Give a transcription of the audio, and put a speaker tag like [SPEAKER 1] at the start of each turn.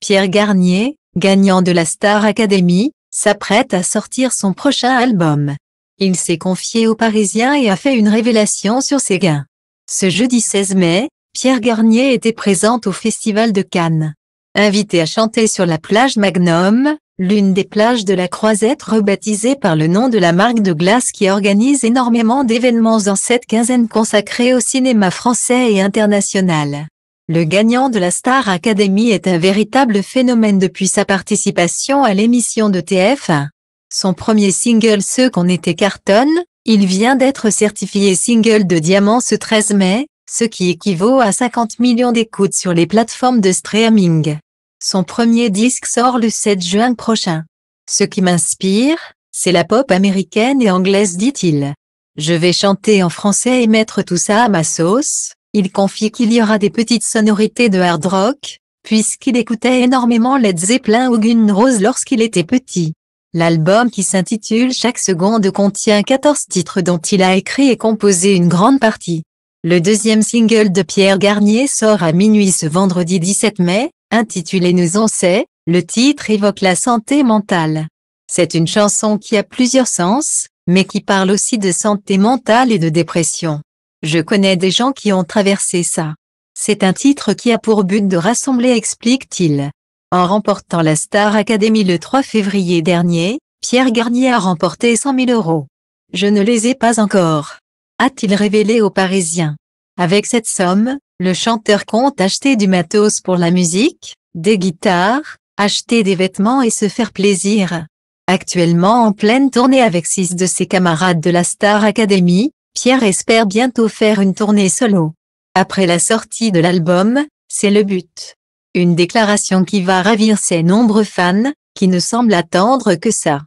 [SPEAKER 1] Pierre Garnier, gagnant de la Star Academy, s'apprête à sortir son prochain album. Il s'est confié aux Parisiens et a fait une révélation sur ses gains. Ce jeudi 16 mai, Pierre Garnier était présent au Festival de Cannes. Invité à chanter sur la plage Magnum, l'une des plages de la Croisette rebaptisée par le nom de la marque de glace qui organise énormément d'événements dans cette quinzaine consacrée au cinéma français et international. Le gagnant de la Star Academy est un véritable phénomène depuis sa participation à l'émission de TF1. Son premier single Ce qu'on était cartonne, il vient d'être certifié single de diamant ce 13 mai, ce qui équivaut à 50 millions d'écoutes sur les plateformes de streaming. Son premier disque sort le 7 juin prochain. Ce qui m'inspire, c'est la pop américaine et anglaise dit-il. Je vais chanter en français et mettre tout ça à ma sauce, il confie qu'il y aura des petites sonorités de hard rock, puisqu'il écoutait énormément Led Zeppelin ou Guns Rose lorsqu'il était petit. L'album qui s'intitule Chaque seconde contient 14 titres dont il a écrit et composé une grande partie. Le deuxième single de Pierre Garnier sort à minuit ce vendredi 17 mai, intitulé Nous on sait, le titre évoque la santé mentale. C'est une chanson qui a plusieurs sens, mais qui parle aussi de santé mentale et de dépression. Je connais des gens qui ont traversé ça. C'est un titre qui a pour but de rassembler explique-t-il. En remportant la Star Academy le 3 février dernier, Pierre Garnier a remporté 100 000 euros. Je ne les ai pas encore. A-t-il révélé aux Parisiens Avec cette somme, le chanteur compte acheter du matos pour la musique, des guitares, acheter des vêtements et se faire plaisir. Actuellement en pleine tournée avec six de ses camarades de la Star Academy, Pierre espère bientôt faire une tournée solo. Après la sortie de l'album, c'est le but. Une déclaration qui va ravir ses nombreux fans, qui ne semblent attendre que ça.